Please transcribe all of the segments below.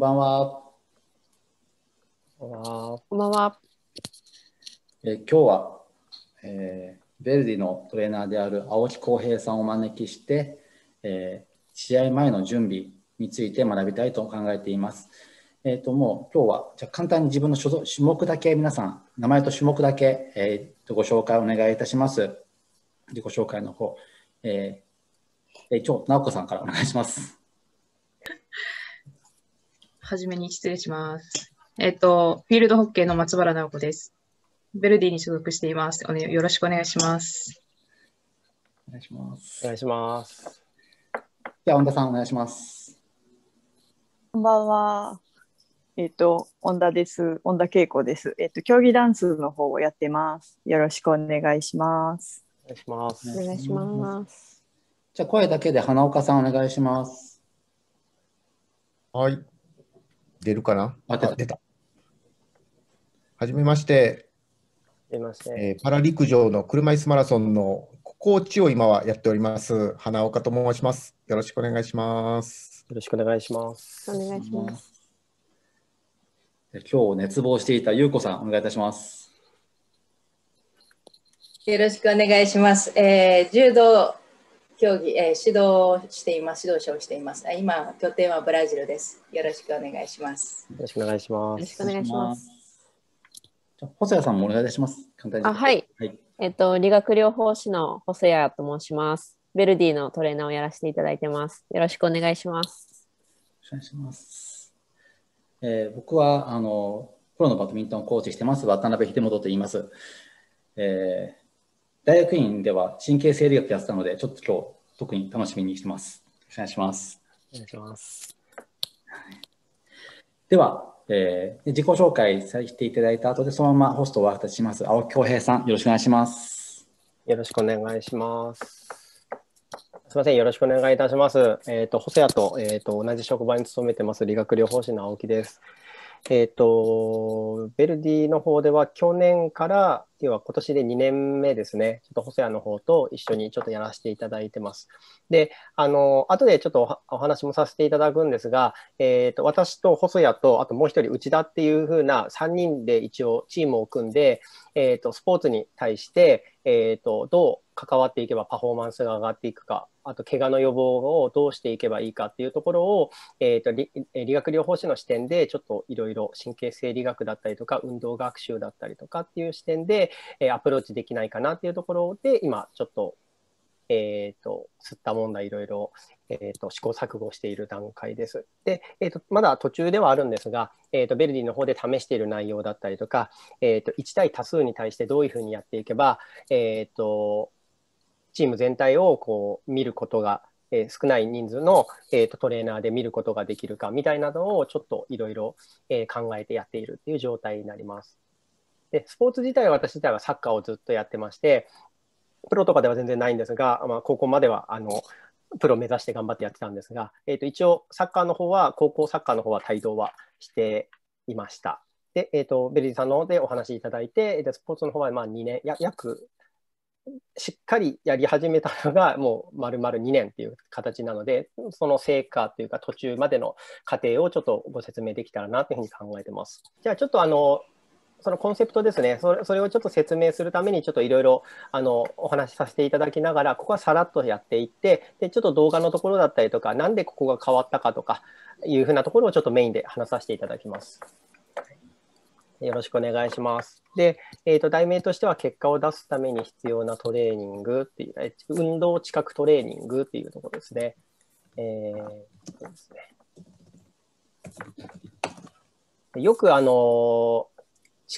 ばんは。こんばんは。こんばんは。え今日は、えー、ベルディのトレーナーである青木浩平さんをお招きして、えー、試合前の準備について学びたいと考えています。えっ、ー、と、もう今日は、じゃ簡単に自分の所属種目だけ、皆さん、名前と種目だけ、えー、ご紹介お願いいたします。自己紹介の方。えー、えー、今日、直子さんからお願いします。はじめに失礼します。えっ、と、フィールドホッケーの松原直子です。ベルディに所属しています。おね、よろしくお願いします。お願いします。お願いします。では、本田さん、お願いします。こんばんは。えっ、と、本田です。本田恵子です。えっ、と、競技ダンスの方をやってます。よろしくお願いします。お願いします。お願いします。じゃあ、声だけで花岡さん、お願いします。はい。出るかなあ、出た。はじめまして。出まして。えー、パラ陸上の車椅子マラソンのコーチを今はやっております。花岡と申します。よろしくお願いします。よろしくお願いします。お願いします。今日熱望していた優子さん、お願いいたします。よろしくお願いします。えー、柔道競技、えー、指導をしています、指導者をしています。今、拠点はブラジルです。よろしくお願いします。よろしくお願いします。よろしくお願いします。じゃ、細谷さんもお願いします。簡単に。あ、はい。はい、えっ、と、理学療法士の細谷と申します。ベルディのトレーナーをやらせていただいてます。よろしくお願いします。お願いします。えー、僕は、あの、プロのバドミントンコーチしてます、渡辺秀元と言います。えー、大学院では神経生理学やってたので、ちょっと今日特に楽しみにしてます。よろしくお願いします。お願いします。では、えー、自己紹介させていただいた後で、そのままホストをお渡しします。青木恭平さん、よろしくお願いします。よろしくお願いします。すみません、よろしくお願いいたします。えっ、ー、と、細谷と、えっ、ー、と、同じ職場に勤めてます、理学療法士の青木です。えっ、ー、と、ベルディの方では去年から、要は今年で2年目ですね、ちょっと細谷の方と一緒にちょっとやらせていただいてます。で、あの、後でちょっとお話もさせていただくんですが、えっ、ー、と、私と細谷と、あともう一人内田っていうふうな3人で一応チームを組んで、えっ、ー、と、スポーツに対して、えっ、と、どう関わっていけばパフォーマンスが上がっていくかあと怪我の予防をどうしていけばいいかっていうところを、えーと、理学療法士の視点でちょっといろいろ神経生理学だったりとか運動学習だったりとかっていう視点で、えー、アプローチできないかなっていうところで今ちょっと。えーと、吸った問題いろいろ、えーと、試行錯誤している段階です。で、えーと、とまだ途中ではあるんですが、えー、とベルディの方で試している内容だったりとか、えー、と1対多数に対してどういうふうにやっていけば、えー、とチーム全体をこう見ることが、えー、少ない人数の、えーと、トレーナーで見ることができるかみたいなのをちょっといろいろ考えてやっているっていう状態になります。でスポーツ自体は私自体はサッカーをずっとやってまして、プロとかでは全然ないんですが、まあ、高校まではあのプロ目指して頑張ってやってたんですが、えーと、一応サッカーの方は高校サッカーの方は帯同はしていました。で、えーと、ベリーさんの方でお話しいただいて、スポーツの方はまあ2年や約しっかりやり始めたのがもう丸々2年っていう形なのでその成果というか途中までの過程をちょっとご説明できたらなというふうに考えてます。じゃあちょっとあのそのコンセプトですねそれ、それをちょっと説明するために、ちょっといろいろお話しさせていただきながら、ここはさらっとやっていって、でちょっと動画のところだったりとか、なんでここが変わったかとかいうふうなところをちょっとメインで話させていただきます。よろしくお願いします。で、えーと、題名としては結果を出すために必要なトレーニングっていう、運動知覚トレーニングっていうところですね。えー、ですねよくあのー、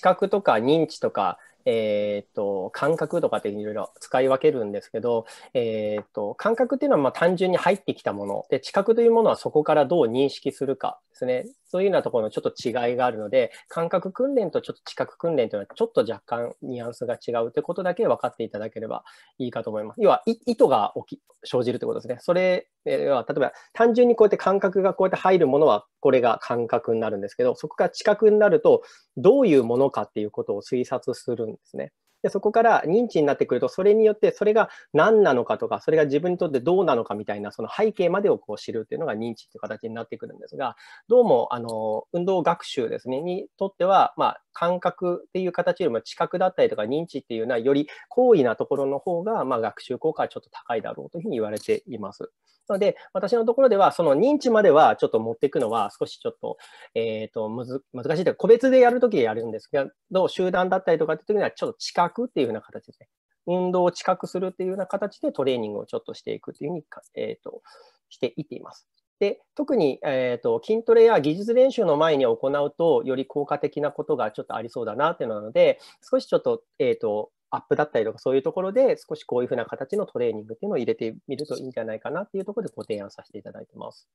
覚とか認知とかえっ、ー、と、感覚とかっていろいろ使い分けるんですけど、えっ、ー、と、感覚っていうのはま単純に入ってきたもの。で、知覚というものはそこからどう認識するかですね。そういうようなところのちょっと違いがあるので、感覚訓練とちょっと知覚訓練というのはちょっと若干ニュアンスが違うってことだけ分かっていただければいいかと思います。要は、意図が起き、生じるってことですね。それは、例えば単純にこうやって感覚がこうやって入るものは、これが感覚になるんですけど、そこが知覚になると、どういうものかっていうことを推察するんんですね。でそこから認知になってくると、それによってそれが何なのかとか、それが自分にとってどうなのかみたいな、その背景までをこう知るっていうのが認知っていう形になってくるんですが、どうもあの運動学習ですね、にとっては、まあ、感覚っていう形よりも知覚だったりとか認知っていうのは、より高位なところの方が、まあ、学習効果はちょっと高いだろうというふうに言われています。なので、私のところでは、その認知まではちょっと持っていくのは少しちょっと、えっ、ー、と、難しいというか、個別でやるときでやるんですけど、集団だったりとかっていうときには、ちょっと知覚っていうふうな形で運動を知覚するっていうような形でトレーニングをちょっとしていくっていうふうにえーと、していっています。で特に、えーと、筋トレや技術練習の前に行うとより効果的なことがちょっとありそうだなっていうのなので少しちょっと,、えーと、とアップだったりとかそういうところで少しこういうふうな形のトレーニングっていうのを入れてみるといいんじゃないかなっていうところでご提案させていただいてます。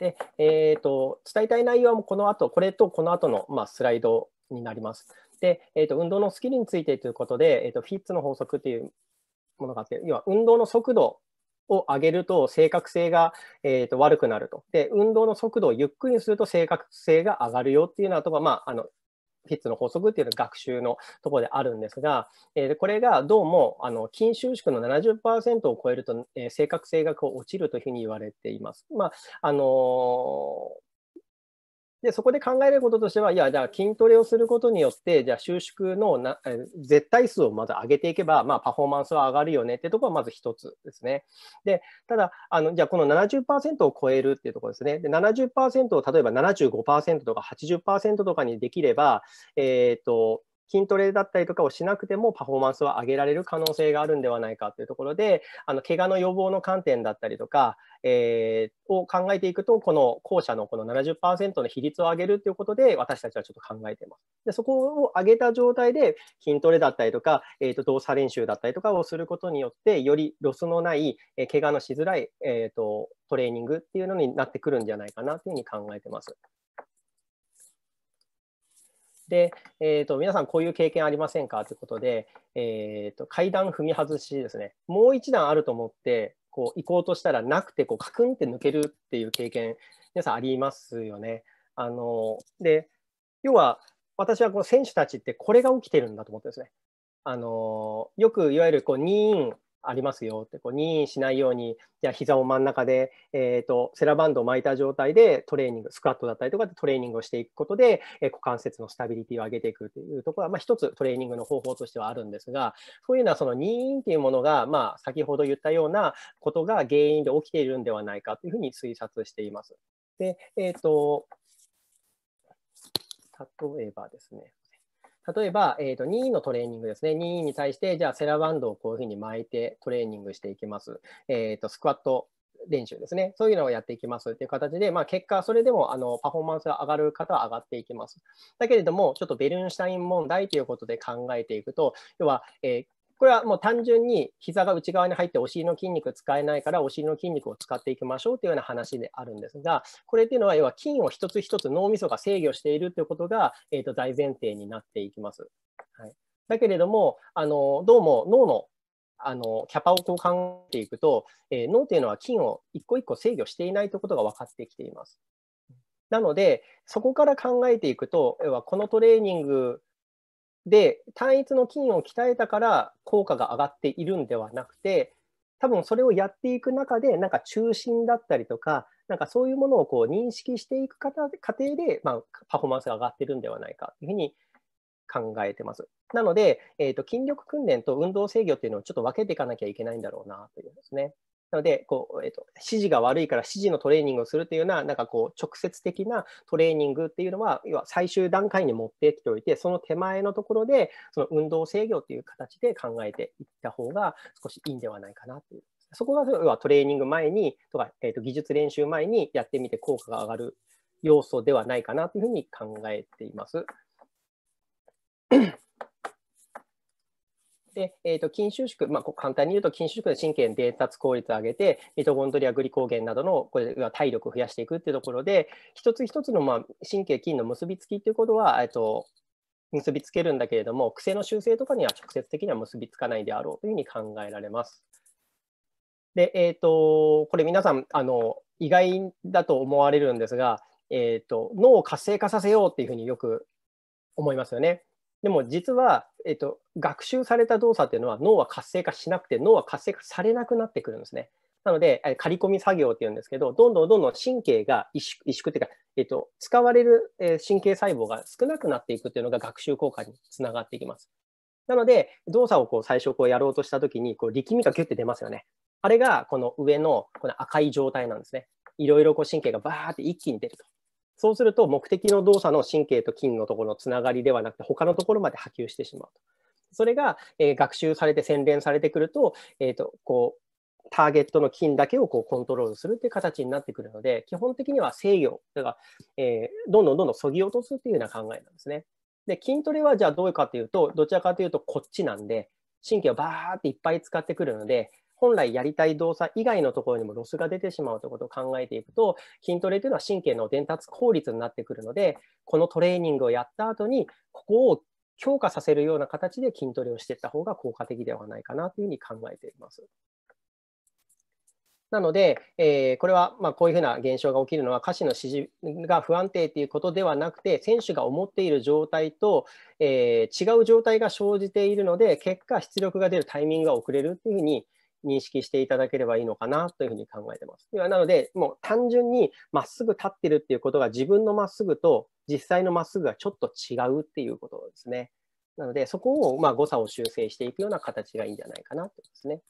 で、えーと、伝えたい内容はこの後、これとこの後の、まあ、スライドになります。で、えーと、運動のスキルについてということで、えーと、フィッツの法則というものがあって、要は運動の速度を上げると正確性が、えーと、悪くなると。で、運動の速度をゆっくりにすると正確性が上がるよっていうのは、とまあ、あのフィッツの法則っていうのは学習のところであるんですが、えー、これがどうもあの筋収縮の70%を超えると、えー、正確性がこう落ちるというふうに言われています。まああのーで、そこで考えることとしては、いや、じゃあ筋トレをすることによって、じゃあ収縮のな絶対数をまず上げていけば、まあ、パフォーマンスは上がるよねってところはまず一つですね。で、ただ、あのじゃあこの70%を超えるっていうところですね。で、70%を例えば75%とか80%とかにできれば、えっ、ー、と、筋トレだったりとかをしなくてもパフォーマンスは上げられる可能性があるんではないかというところで、あの怪我の予防の観点だったりとか、えー、を考えていくと、この後者のこの70%の比率を上げるということで、私たちはちょっと考えています。でそこを上げた状態で筋トレだったりとか、えー、と動作練習だったりとかをすることによって、よりロスのない、えー、怪我のしづらい、えーと、トレーニングっていうのになってくるんじゃないかなというふうに考えてます。で、えーと、皆さんこういう経験ありませんかということで、えーと、と階段踏み外しですねもう一段あると思ってこう行こうとしたらなくてこうカクンって抜けるっていう経験皆さんありますよね。あので要は私はこの選手たちってこれが起きてるんだと思ってですね。あのよくいわゆるこう2インありますよってこう任意しないようにじゃあ膝を真ん中で、えーと、セラバンドを巻いた状態でトレーニングスクワットだったりとかでトレーニングをしていくことで、えー、股関節のスタビリティを上げていくというところは、まあ、一つトレーニングの方法としてはあるんですがそういうのはその任意ていうものが、まあ、先ほど言ったようなことが原因で起きているんではないかというふうに推察しています。でえーと例えばですね例えば、えーと、任意のトレーニングですね。任意に対して、じゃあセラバンドをこういうふうに巻いてトレーニングしていきます。えっ、ー、と、スクワット練習ですね。そういうのをやっていきますっていう形で、まあ、結果、それでもあのパフォーマンスが上がる方は上がっていきます。だけれども、ちょっとベルンシュタイン問題ということで考えていくと、要は、えー、これはもう単純に膝が内側に入ってお尻の筋肉使えないからお尻の筋肉を使っていきましょうというような話であるんですが、これっていうのは要は筋を一つ一つ脳みそが制御しているということが、えー、と大前提になっていきます。はい、だけれども、あのどうも脳のあのキャパをこう考えていくと、えー、脳というのは筋を一個一個制御していないということが分かってきています。なので、そこから考えていくと、要はこのトレーニングで単一の筋を鍛えたから効果が上がっているんではなくて多分それをやっていく中でなんか中心だったりとかなんかそういうものをこう認識していく過程で、まあ、パフォーマンスが上がってるんではないかというふうに考えてます。なので、えーと、と筋力訓練と運動制御っていうのをちょっと分けていかなきゃいけないんだろうなというですね。なのでこう、えーと、指示が悪いから指示のトレーニングをするというような、なんかこう、直接的なトレーニングっていうのは、要は最終段階に持ってきておいて、その手前のところで、その運動制御という形で考えていった方が少しいいんではないかなという。そこが要はトレーニング前にとか、えーと、と技術練習前にやってみて効果が上がる要素ではないかなというふうに考えています。で、えーと、筋収縮、まあ、簡単に言うと筋収縮で神経の伝達効率を上げて、ミトコンドリア、グリコーゲンなどのこれは体力を増やしていくっていうところで、一つ一つの、まあ、神経、筋の結びつきっていうことは、えーと、結びつけるんだけれども、癖の修正とかには直接的には結びつかないであろうというふうに考えられます。で、えーと、これ皆さんあの、意外だと思われるんですが、えーと脳を活性化させようっていうふうによく思いますよね。でも実は、えっと、学習された動作っていうのは脳は活性化しなくて脳は活性化されなくなってくるんですね。なので、刈り込み作業っていうんですけど、どんどんどんどん神経が萎縮萎縮っていうか、えっと、使われる神経細胞が少なくなっていくっていうのが学習効果につながっていきます。なので、動作をこう最初こうやろうとしたときにこう力みがギュッて出ますよね。あれがこの上のこの赤い状態なんですね。いろいろこう神経がバーって一気に出ると。そうすると目的の動作の神経と筋のところのつながりではなくて他のところまで波及してしまうと。それが、えー、学習されて洗練されてくると,、えーと、こうターゲットの菌だけをこうコントロールするっていう形になってくるので、基本的には制御、だから、えー、どんどんどんどんそぎ落とすっていうような考えなんですね。で、筋トレはじゃあどういうかというと、どちらかというとこっちなんで、神経をバーっていっぱい使ってくるので、本来やりたい動作以外のところにもロスが出てしまうということを考えていくと、筋トレというのは神経の伝達効率になってくるので、このトレーニングをやった後に、ここを強化させるような形で筋トレをしていった方が効果的ではないかなというふうに考えています。なので、えー、これはまあこういうふうな現象が起きるのは、下肢の指示が不安定ということではなくて、選手が思っている状態と、えー、違う状態が生じているので、結果、出力が出るタイミングが遅れるというふうに認識していただければいいのかなというふうに考えてます。なので、もう単純にまっすぐ立ってるっていうことが自分のまっすぐと実際のまっすぐがちょっと違うっていうことですね。なので、そこをま誤差を修正していくような形がいいんじゃないかなと思いますね。